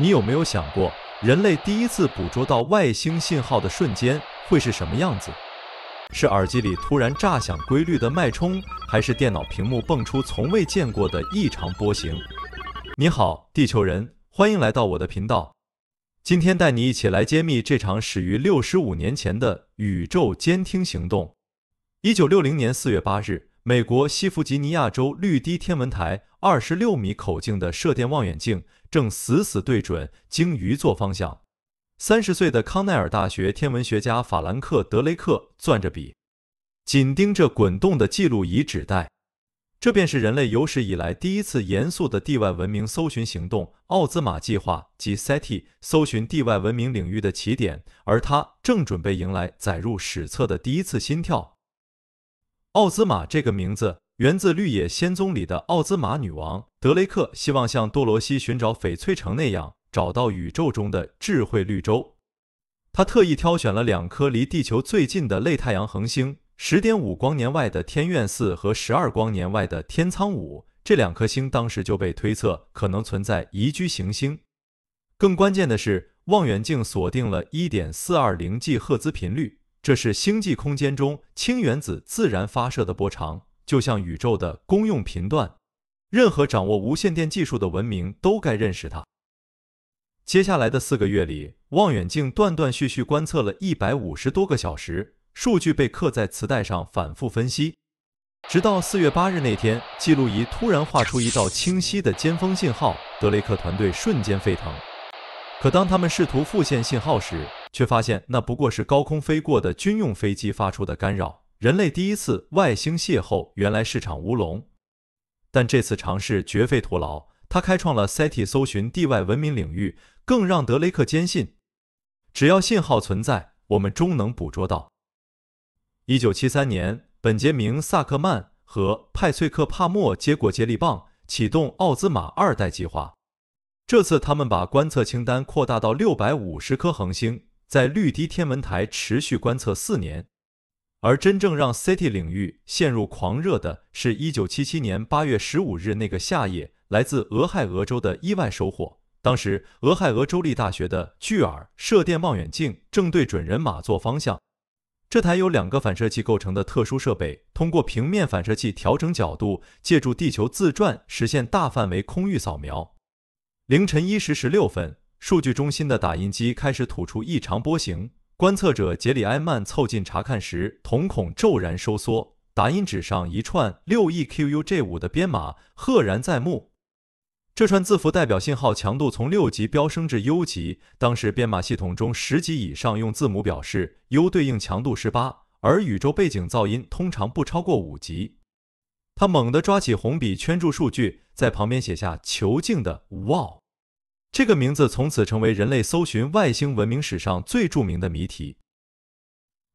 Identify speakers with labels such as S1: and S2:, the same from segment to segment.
S1: 你有没有想过，人类第一次捕捉到外星信号的瞬间会是什么样子？是耳机里突然炸响规律的脉冲，还是电脑屏幕蹦出从未见过的异常波形？你好，地球人，欢迎来到我的频道。今天带你一起来揭秘这场始于六十五年前的宇宙监听行动。一九六零年四月八日，美国西弗吉尼亚州绿堤天文台二十六米口径的射电望远镜。正死死对准鲸鱼座方向，三十岁的康奈尔大学天文学家法兰克·德雷克攥着笔，紧盯着滚动的记录仪纸代。这便是人类有史以来第一次严肃的地外文明搜寻行动——奥兹玛计划及 SETI 搜寻地外文明领域的起点。而他正准备迎来载入史册的第一次心跳。奥兹玛这个名字。源自《绿野仙踪》里的奥兹玛女王，德雷克希望像多罗西寻找翡翠城那样找到宇宙中的智慧绿洲。他特意挑选了两颗离地球最近的类太阳恒星：十点五光年外的天苑四和十二光年外的天仓五。这两颗星当时就被推测可能存在宜居行星。更关键的是，望远镜锁定了一点四二零 G 赫兹频率，这是星际空间中氢原子自然发射的波长。就像宇宙的公用频段，任何掌握无线电技术的文明都该认识它。接下来的四个月里，望远镜断断续续观测了一百五十多个小时，数据被刻在磁带上反复分析。直到四月八日那天，记录仪突然画出一道清晰的尖峰信号，德雷克团队瞬间沸腾。可当他们试图复现信号时，却发现那不过是高空飞过的军用飞机发出的干扰。人类第一次外星邂逅，原来是场乌龙。但这次尝试绝非徒劳，他开创了 SETI 搜寻地外文明领域，更让德雷克坚信，只要信号存在，我们终能捕捉到。一九七三年，本杰明·萨克曼和派翠克·帕默接过接力棒，启动“奥兹玛二代”计划。这次，他们把观测清单扩大到六百五十颗恒星，在绿堤天文台持续观测四年。而真正让 City 领域陷入狂热的，是1977年8月15日那个夏夜，来自俄亥俄州的意外收获。当时，俄亥俄州立大学的巨耳射电望远镜正对准人马座方向。这台由两个反射器构成的特殊设备，通过平面反射器调整角度，借助地球自转实现大范围空域扫描。凌晨一时十六分，数据中心的打印机开始吐出异常波形。观测者杰里埃曼凑近查看时，瞳孔骤然收缩。打印纸上一串六 e QUJ 五的编码赫然在目。这串字符代表信号强度从六级飙升至 U 级。当时编码系统中十级以上用字母表示，U 对应强度是八，而宇宙背景噪音通常不超过五级。他猛地抓起红笔圈住数据，在旁边写下“囚禁的 w w 这个名字从此成为人类搜寻外星文明史上最著名的谜题。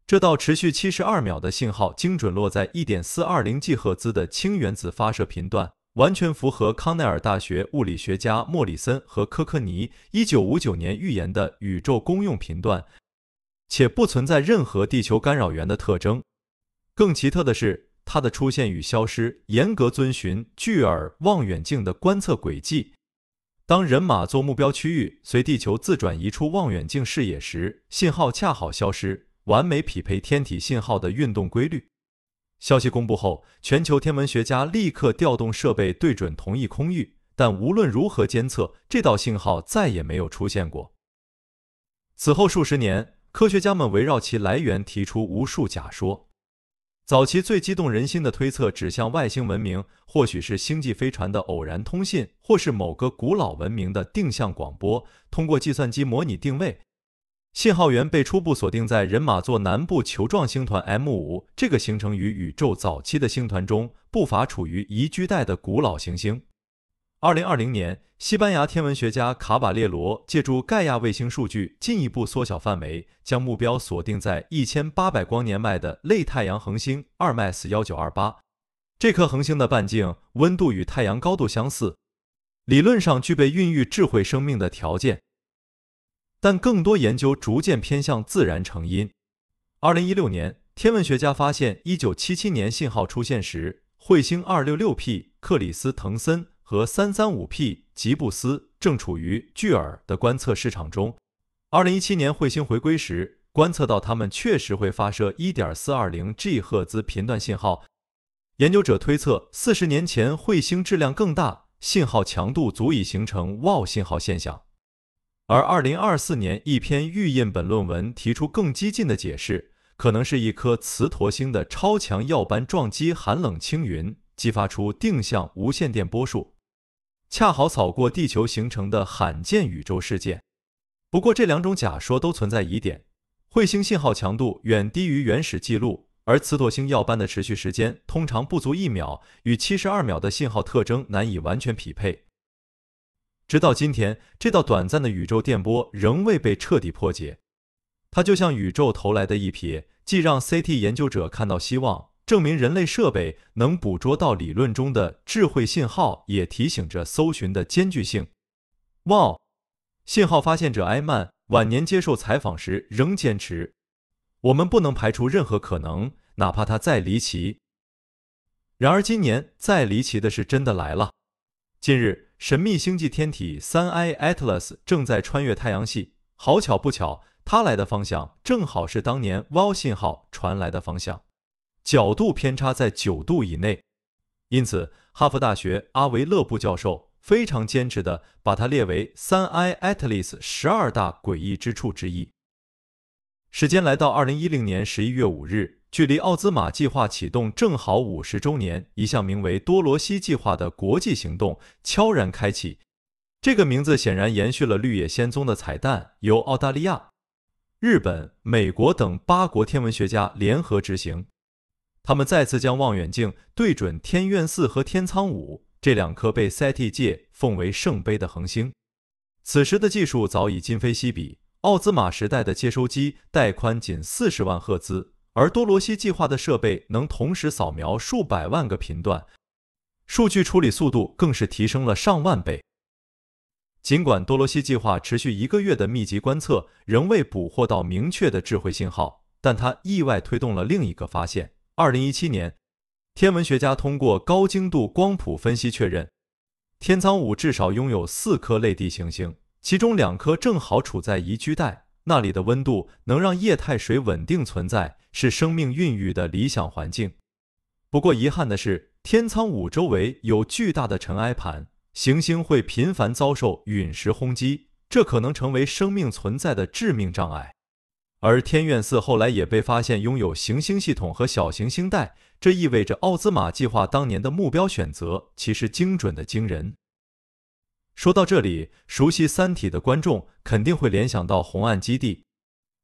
S1: 这道持续七十二秒的信号，精准落在一点四二零 g 赫兹的氢原子发射频段，完全符合康奈尔大学物理学家莫里森和科克尼一九五九年预言的宇宙公用频段，且不存在任何地球干扰源的特征。更奇特的是，它的出现与消失严格遵循巨耳望远镜的观测轨迹。当人马座目标区域随地球自转移出望远镜视野时，信号恰好消失，完美匹配天体信号的运动规律。消息公布后，全球天文学家立刻调动设备对准同一空域，但无论如何监测，这道信号再也没有出现过。此后数十年，科学家们围绕其来源提出无数假说。早期最激动人心的推测指向外星文明，或许是星际飞船的偶然通信，或是某个古老文明的定向广播。通过计算机模拟定位，信号源被初步锁定在人马座南部球状星团 M5 这个形成于宇宙早期的星团中，不乏处于宜居带的古老行星。二零二零年，西班牙天文学家卡瓦列罗借助盖亚卫星数据进一步缩小范围，将目标锁定在一千八百光年外的类太阳恒星二麦斯幺九二八。这颗恒星的半径、温度与太阳高度相似，理论上具备孕育智慧生命的条件。但更多研究逐渐偏向自然成因。二零一六年，天文学家发现一九七七年信号出现时，彗星二六六 P 克里斯滕森。和三三五 P 吉布斯正处于巨耳的观测市场中。二零一七年彗星回归时，观测到它们确实会发射一点四二零 G 赫兹频段信号。研究者推测，四十年前彗星质量更大，信号强度足以形成 Wow 信号现象。而二零二四年一篇预印本论文提出更激进的解释：可能是一颗磁陀星的超强耀斑撞击寒冷青云。激发出定向无线电波束，恰好扫过地球形成的罕见宇宙事件。不过，这两种假说都存在疑点：彗星信号强度远低于原始记录，而磁陀星耀斑的持续时间通常不足一秒，与七十二秒的信号特征难以完全匹配。直到今天，这道短暂的宇宙电波仍未被彻底破解。它就像宇宙投来的一瞥，既让 CT 研究者看到希望。证明人类设备能捕捉到理论中的智慧信号，也提醒着搜寻的艰巨性。Wow！信号发现者埃曼晚年接受采访时仍坚持：“我们不能排除任何可能，哪怕它再离奇。”然而，今年再离奇的事真的来了。近日，神秘星际天体三 i Atlas 正在穿越太阳系，好巧不巧，它来的方向正好是当年 Wow 信号传来的方向。角度偏差在九度以内，因此哈佛大学阿维勒布教授非常坚持的把它列为三 I Atlas 十二大诡异之处之一。时间来到二零一零年十一月五日，距离奥兹玛计划启动正好五十周年，一项名为多罗西计划的国际行动悄然开启。这个名字显然延续了《绿野仙踪》的彩蛋，由澳大利亚、日本、美国等八国天文学家联合执行。他们再次将望远镜对准天苑四和天苍五这两颗被 SETI 奉为圣杯的恒星。此时的技术早已今非昔比，奥兹玛时代的接收机带宽仅四十万赫兹，而多罗西计划的设备能同时扫描数百万个频段，数据处理速度更是提升了上万倍。尽管多罗西计划持续一个月的密集观测仍未捕获到明确的智慧信号，但它意外推动了另一个发现。二零一七年，天文学家通过高精度光谱分析确认，天仓五至少拥有四颗类地行星，其中两颗正好处在宜居带，那里的温度能让液态水稳定存在，是生命孕育的理想环境。不过遗憾的是，天仓五周围有巨大的尘埃盘，行星会频繁遭受陨石轰击，这可能成为生命存在的致命障碍。而天苑四后来也被发现拥有行星系统和小行星带，这意味着奥兹玛计划当年的目标选择其实精准的惊人。说到这里，熟悉《三体》的观众肯定会联想到红岸基地，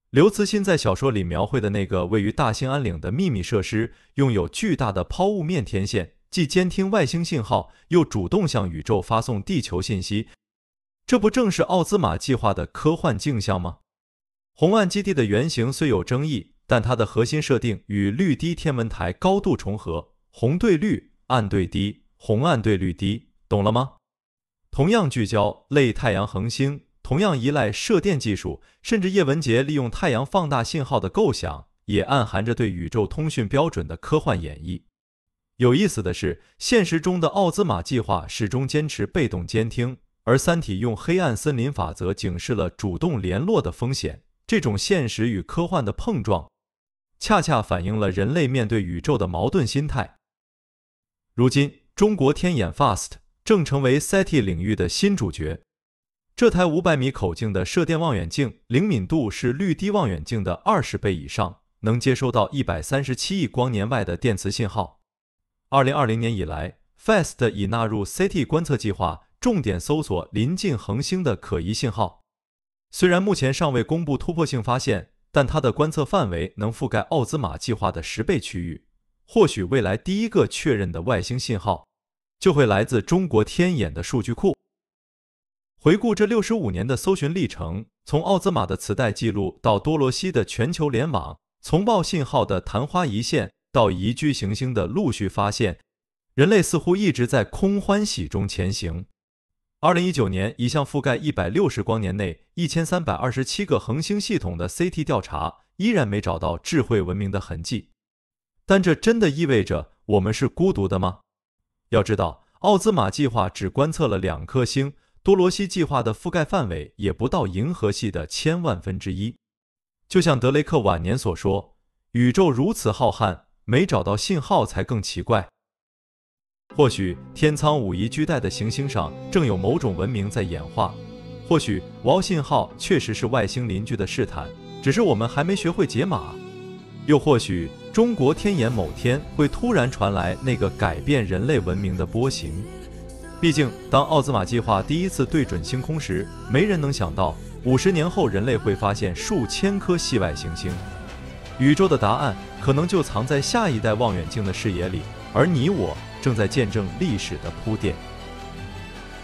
S1: 刘慈欣在小说里描绘的那个位于大兴安岭的秘密设施，拥有巨大的抛物面天线，既监听外星信号，又主动向宇宙发送地球信息，这不正是奥兹玛计划的科幻镜像吗？红岸基地的原型虽有争议，但它的核心设定与绿堤天文台高度重合，红对绿，暗对低，红暗对绿低，懂了吗？同样聚焦类太阳恒星，同样依赖射电技术，甚至叶文洁利用太阳放大信号的构想，也暗含着对宇宙通讯标准的科幻演绎。有意思的是，现实中的奥兹玛计划始终坚持被动监听，而《三体》用黑暗森林法则警示了主动联络的风险。这种现实与科幻的碰撞，恰恰反映了人类面对宇宙的矛盾心态。如今，中国天眼 FAST 正成为 SETI 领域的新主角。这台五百米口径的射电望远镜，灵敏度是绿堤望远镜的二十倍以上，能接收到一百三十七亿光年外的电磁信号。二零二零年以来，FAST 已纳入 SETI 观测计划，重点搜索临近恒星的可疑信号。虽然目前尚未公布突破性发现，但它的观测范围能覆盖奥兹玛计划的十倍区域，或许未来第一个确认的外星信号就会来自中国天眼的数据库。回顾这六十五年的搜寻历程，从奥兹玛的磁带记录到多罗西的全球联网，从报信号的昙花一现到宜居行星的陆续发现，人类似乎一直在空欢喜中前行。二零一九年，一项覆盖一百六十光年内一千三百二十七个恒星系统的 CT 调查依然没找到智慧文明的痕迹。但这真的意味着我们是孤独的吗？要知道，奥兹玛计划只观测了两颗星，多罗西计划的覆盖范围也不到银河系的千万分之一。就像德雷克晚年所说：“宇宙如此浩瀚，没找到信号才更奇怪。”或许天仓五宜居带的行星上正有某种文明在演化，或许王信号确实是外星邻居的试探，只是我们还没学会解码。又或许中国天眼某天会突然传来那个改变人类文明的波形。毕竟当奥兹玛计划第一次对准星空时，没人能想到五十年后人类会发现数千颗系外行星。宇宙的答案可能就藏在下一代望远镜的视野里，而你我。正在见证历史的铺垫。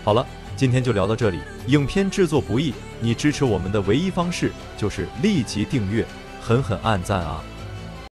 S1: 好了，今天就聊到这里。影片制作不易，你支持我们的唯一方式就是立即订阅，狠狠按赞啊！